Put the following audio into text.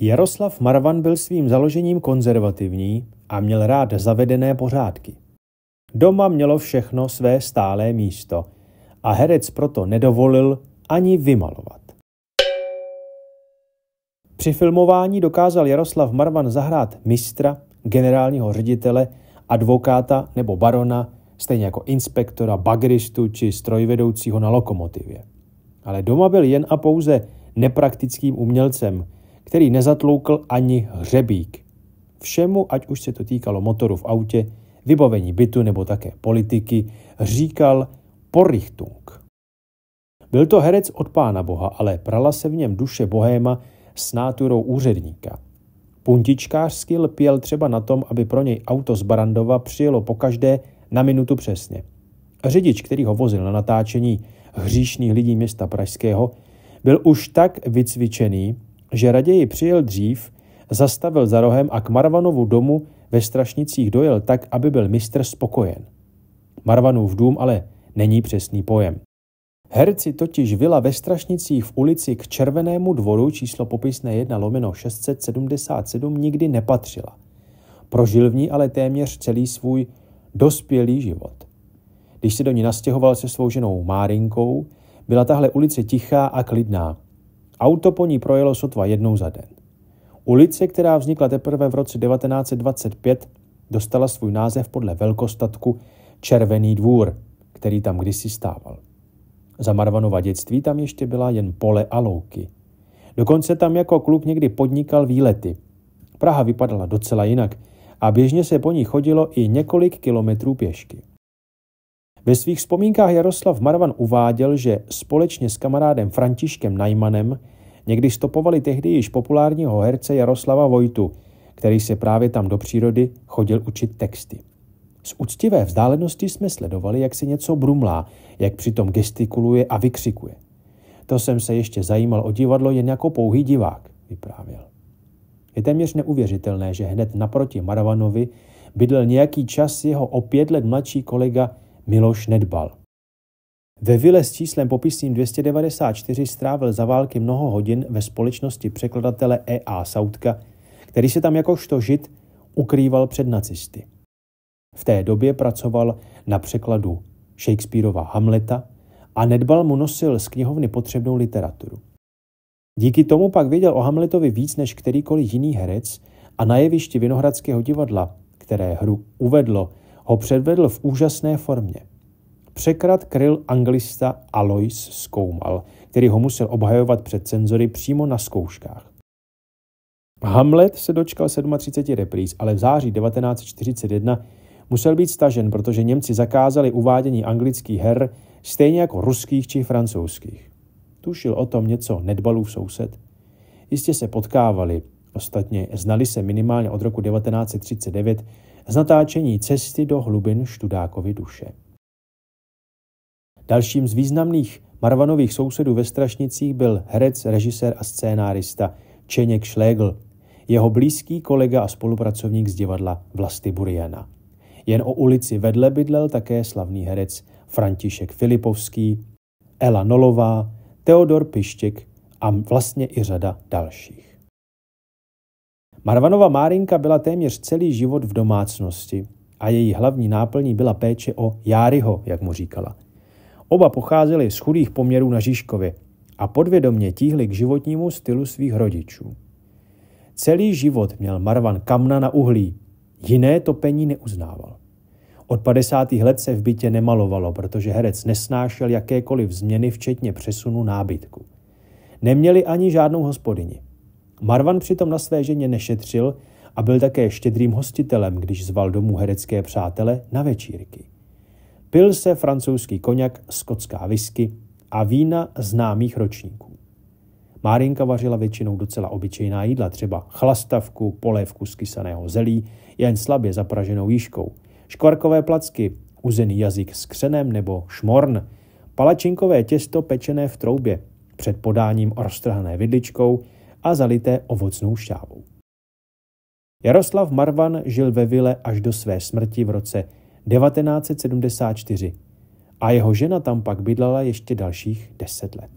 Jaroslav Marvan byl svým založením konzervativní a měl rád zavedené pořádky. Doma mělo všechno své stálé místo a herec proto nedovolil ani vymalovat. Při filmování dokázal Jaroslav Marvan zahrát mistra, generálního ředitele, advokáta nebo barona, stejně jako inspektora, bagristu či strojvedoucího na lokomotivě. Ale doma byl jen a pouze nepraktickým umělcem – který nezatloukl ani hřebík. Všemu, ať už se to týkalo motoru v autě, vybavení bytu nebo také politiky, říkal Porichtung. Byl to herec od pána boha, ale prala se v něm duše bohéma s náturou úředníka. Puntičkářsky lpěl třeba na tom, aby pro něj auto z Barandova přijelo pokaždé na minutu přesně. Řidič, který ho vozil na natáčení hříšných lidí města Pražského, byl už tak vycvičený, že raději přijel dřív, zastavil za rohem a k Marvanovu domu ve Strašnicích dojel tak, aby byl mistr spokojen. Marvanův dům ale není přesný pojem. Herci totiž vila ve Strašnicích v ulici k Červenému dvoru číslo popisné 1 lomeno 677 nikdy nepatřila. Prožil v ní ale téměř celý svůj dospělý život. Když se do ní nastěhoval se svou ženou Márinkou, byla tahle ulice tichá a klidná. Auto po ní projelo sotva jednou za den. Ulice, která vznikla teprve v roce 1925, dostala svůj název podle velkostatku Červený dvůr, který tam kdysi stával. Za Marvanova dětství tam ještě byla jen pole a louky. Dokonce tam jako kluk někdy podnikal výlety. Praha vypadala docela jinak a běžně se po ní chodilo i několik kilometrů pěšky. Ve svých vzpomínkách Jaroslav Marvan uváděl, že společně s kamarádem Františkem Najmanem někdy stopovali tehdy již populárního herce Jaroslava Vojtu, který se právě tam do přírody chodil učit texty. Z úctivé vzdálenosti jsme sledovali, jak se něco brumlá, jak přitom gestikuluje a vykřikuje. To jsem se ještě zajímal o divadlo jen jako pouhý divák, vyprávěl. Je téměř neuvěřitelné, že hned naproti Maravanovi bydlel nějaký čas jeho o pět let mladší kolega Miloš nedbal. Ve vile s číslem popisným 294 strávil za války mnoho hodin ve společnosti překladatele E.A. Soutka, který se tam jakožto žid ukrýval před nacisty. V té době pracoval na překladu Shakespeareova Hamleta a nedbal mu nosil z knihovny potřebnou literaturu. Díky tomu pak věděl o Hamletovi víc než kterýkoliv jiný herec a na jevišti Vinohradského divadla, které hru uvedlo, ho předvedl v úžasné formě. Překrat kryl anglista Alois Skoumal, který ho musel obhajovat před cenzory přímo na zkouškách. Hamlet se dočkal 37 repríz, ale v září 1941 musel být stažen, protože Němci zakázali uvádění anglických her stejně jako ruských či francouzských. Tušil o tom něco nedbalův soused? Jistě se potkávali, ostatně znali se minimálně od roku 1939, z natáčení cesty do hlubin študákovy duše. Dalším z významných Marvanových sousedů ve Strašnicích byl herec, režisér a scénárista Čeněk Šlégl, jeho blízký kolega a spolupracovník z divadla Vlasty Buriana. Jen o ulici vedle bydlel také slavný herec František Filipovský, Ela Nolová, Teodor Pištěk a vlastně i řada dalších. Marvanova Márinka byla téměř celý život v domácnosti a její hlavní náplní byla péče o Járyho, jak mu říkala. Oba pocházeli z chudých poměrů na Žižkově a podvědomně tíhli k životnímu stylu svých rodičů. Celý život měl Marvan kamna na uhlí, jiné topení neuznával. Od 50. let se v bytě nemalovalo, protože herec nesnášel jakékoliv změny, včetně přesunu nábytku. Neměli ani žádnou hospodyni. Marvan přitom na své ženě nešetřil a byl také štědrým hostitelem, když zval domů herecké přátele na večírky. Pil se francouzský koněk, skotská whisky a vína známých ročníků. Márinka vařila většinou docela obyčejná jídla, třeba chlastavku, polévku z kysaného zelí, jen slabě zapraženou jížkou, škvarkové placky, uzený jazyk s křenem nebo šmorn, palačinkové těsto pečené v troubě, před podáním roztrhané vidličkou – a zalité ovocnou šťávou. Jaroslav Marvan žil ve vile až do své smrti v roce 1974 a jeho žena tam pak bydlela ještě dalších deset let.